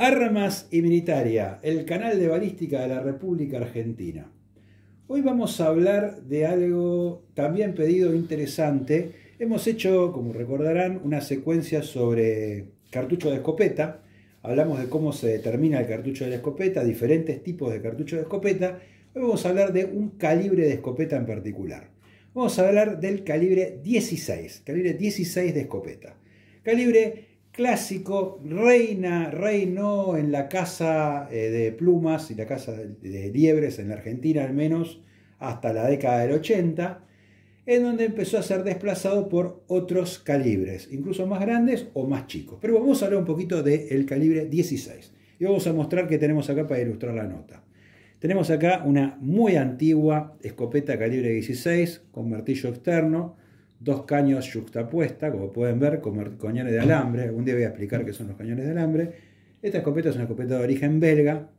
Armas y Militaria, el canal de balística de la República Argentina. Hoy vamos a hablar de algo también pedido interesante. Hemos hecho, como recordarán, una secuencia sobre cartucho de escopeta. Hablamos de cómo se determina el cartucho de escopeta, diferentes tipos de cartucho de escopeta. Hoy vamos a hablar de un calibre de escopeta en particular. Vamos a hablar del calibre 16, calibre 16 de escopeta. Calibre clásico, reina, reinó en la casa eh, de plumas y la casa de, liebres en la Argentina al menos hasta la década del 80, en donde empezó a ser desplazado por otros calibres, incluso más grandes o más chicos. Pero vamos a hablar un poquito del calibre 16 y vamos a mostrar que tenemos acá para ilustrar la nota. Tenemos acá una muy antigua escopeta calibre 16 con martillo externo, dos caños puesta como pueden ver, como cañones de alambre. Un día voy a explicar qué son los cañones de alambre. Esta escopeta es una escopeta de origen belga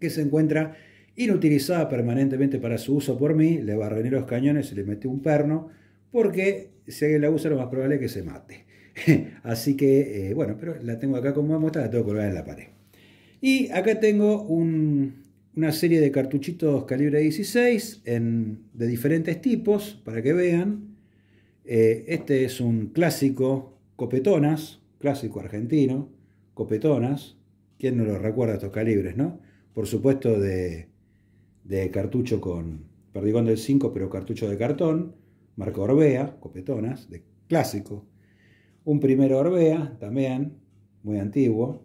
que se encuentra inutilizada permanentemente para su uso por mí. Le barrené los cañones y le metí un perno porque si alguien la usa lo más probable es que se mate. Así que, eh, bueno, pero la tengo acá como muestra, la tengo colgada en la pared. Y acá tengo una serie de cartuchitos calibre 16 de diferentes tipos para que vean. Eh, este es un clásico, Copetonas, clásico argentino, Copetonas, ¿quién no lo recuerda estos calibres, no? Por supuesto de, cartucho con perdigón del 5, pero cartucho de cartón, marca Orbea, Copetonas, de clásico. Un primero Orbea, también, muy antiguo.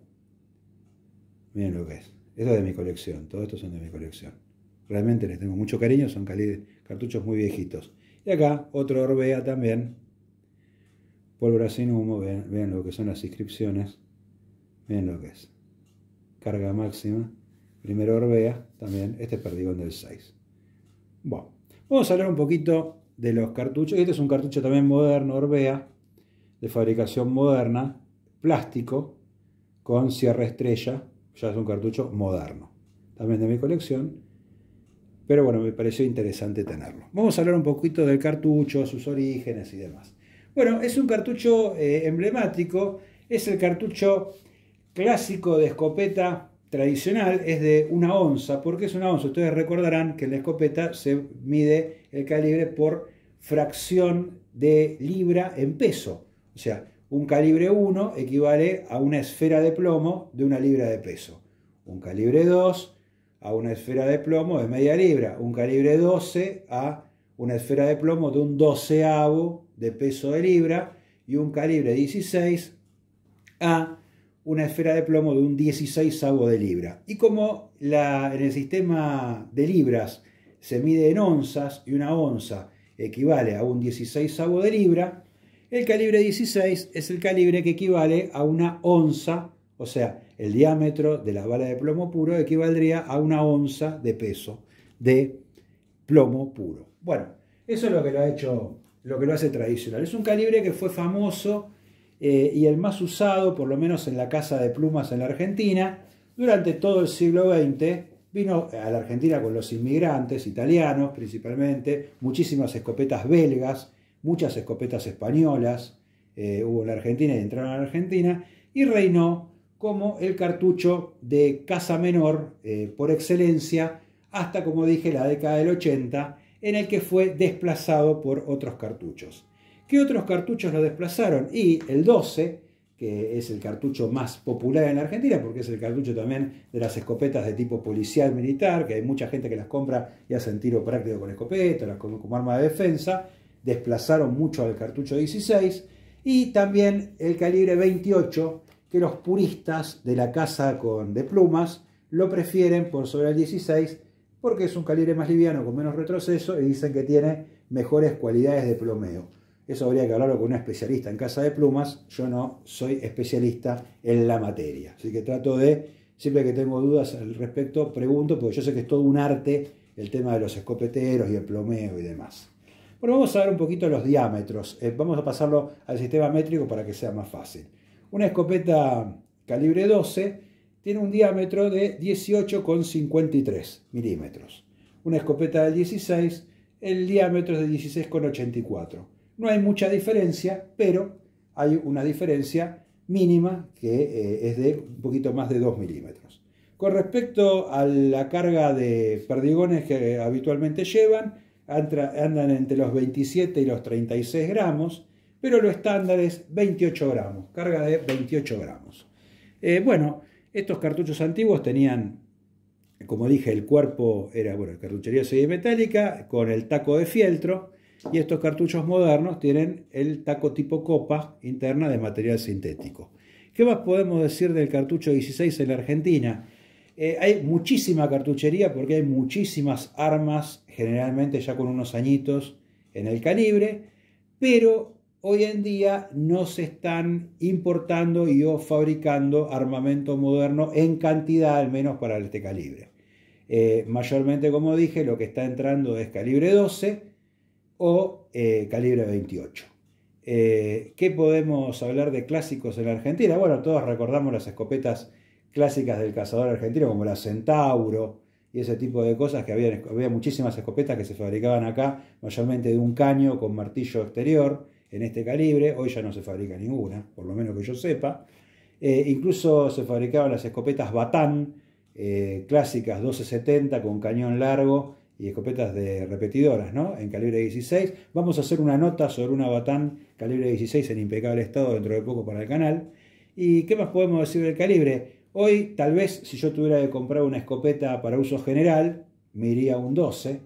Miren lo que es. Esto es de mi colección, todos estos son de mi colección. Realmente les tengo mucho cariño, son cartuchos muy viejitos. Y acá otro Orbea también. Pólvora sin humo, vean, lo que son las inscripciones. Vean lo que es. Carga máxima. Primero Orbea, también. Este perdigón del 6. Bueno, vamos a hablar un poquito de los cartuchos. Este es un cartucho también moderno, Orbea, de fabricación moderna, plástico, con cierre estrella. Ya es un cartucho moderno. También de mi colección. Pero bueno, me pareció interesante tenerlo. Vamos a hablar un poquito del cartucho, sus orígenes y demás. Bueno, es un cartucho eh, emblemático, es el cartucho clásico de escopeta tradicional, es de una onza. ¿Por qué es una onza? Ustedes recordarán que en la escopeta se mide el calibre por fracción de libra en peso. O sea, un calibre 1 equivale a una esfera de plomo de una libra de peso. Un calibre 2 a una esfera de plomo de media libra, un calibre 12 a una esfera de plomo de un doceavo de peso de libra y un calibre 16 a una esfera de plomo de un 16 de libra. Y como en el sistema de libras se mide en onzas y una onza equivale a un 16 de libra, el calibre 16 es el calibre que equivale a una onza o sea, el diámetro de la bala de plomo puro equivaldría a una onza de peso de plomo puro. Bueno, eso es lo que lo ha hecho, lo que lo hace tradicional. Es un calibre que fue famoso eh, y el más usado, por lo menos en la casa de plumas en la Argentina, durante todo el siglo XX. Vino a la Argentina con los inmigrantes italianos principalmente, muchísimas escopetas belgas, muchas escopetas españolas eh, hubo en la Argentina y entraron a la Argentina, y reinó como el cartucho de casa menor eh, por excelencia, hasta como dije la década del 80, en el que fue desplazado por otros cartuchos. ¿Qué otros cartuchos lo desplazaron? Y el 12, que es el cartucho más popular en Argentina, porque es el cartucho también de las escopetas de tipo policial militar, que hay mucha gente que las compra y hacen tiro práctico con escopeta, las como, como arma de defensa, desplazaron mucho al cartucho 16, y también el calibre 28, que los puristas de la casa con, de plumas lo prefieren por sobre el 16 porque es un calibre más liviano con menos retroceso y dicen que tiene mejores cualidades de plomeo. Eso habría que hablarlo con un especialista en casa de plumas. Yo no soy especialista en la materia. Así que trato de, siempre que tengo dudas al respecto, pregunto, porque yo sé que es todo un arte el tema de los escopeteros y el plomeo y demás. Bueno, vamos a ver un poquito los diámetros. Eh, vamos a pasarlo al sistema métrico para que sea más fácil. Una escopeta calibre 12 tiene un diámetro de 18,53 milímetros. Una escopeta de 16, el diámetro es de 16,84. No hay mucha diferencia, pero hay una diferencia mínima que eh, es de un poquito más de 2 milímetros. Con respecto a la carga de perdigones que habitualmente llevan, andan entre los 27 y los 36 gramos pero lo estándar es 28 gramos, carga de 28 gramos. Eh, bueno, estos cartuchos antiguos tenían, como dije, el cuerpo era, bueno, cartuchería metálica con el taco de fieltro, y estos cartuchos modernos tienen el taco tipo copa interna de material sintético. ¿Qué más podemos decir del cartucho 16 en la Argentina? Eh, hay muchísima cartuchería porque hay muchísimas armas, generalmente ya con unos añitos en el calibre, pero hoy en día no se están importando y o fabricando armamento moderno en cantidad, al menos para este calibre. Eh, mayormente, como dije, lo que está entrando es calibre 12 o eh, calibre 28. Eh, ¿Qué podemos hablar de clásicos en la Argentina? Bueno, todos recordamos las escopetas clásicas del cazador argentino, como la Centauro y ese tipo de cosas, que había muchísimas escopetas que se fabricaban acá, mayormente de un caño con martillo exterior en este calibre, hoy ya no se fabrica ninguna, por lo menos que yo sepa. Eh, incluso se fabricaban las escopetas Batán, eh, clásicas 1270 con cañón largo y escopetas de repetidoras, ¿no? En calibre 16. Vamos a hacer una nota sobre una Batán calibre 16 en impecable estado dentro de poco para el canal. ¿Y qué más podemos decir del calibre? Hoy, tal vez, si yo tuviera que comprar una escopeta para uso general, me iría un 12,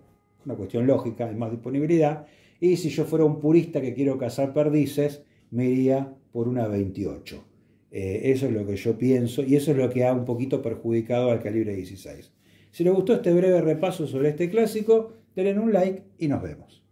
una cuestión lógica, hay más disponibilidad. Y si yo fuera un purista que quiero cazar perdices, me iría por una 28. Eh, eso es lo que yo pienso y eso es lo que ha un poquito perjudicado al calibre 16. Si les gustó este breve repaso sobre este clásico, denle un like y nos vemos.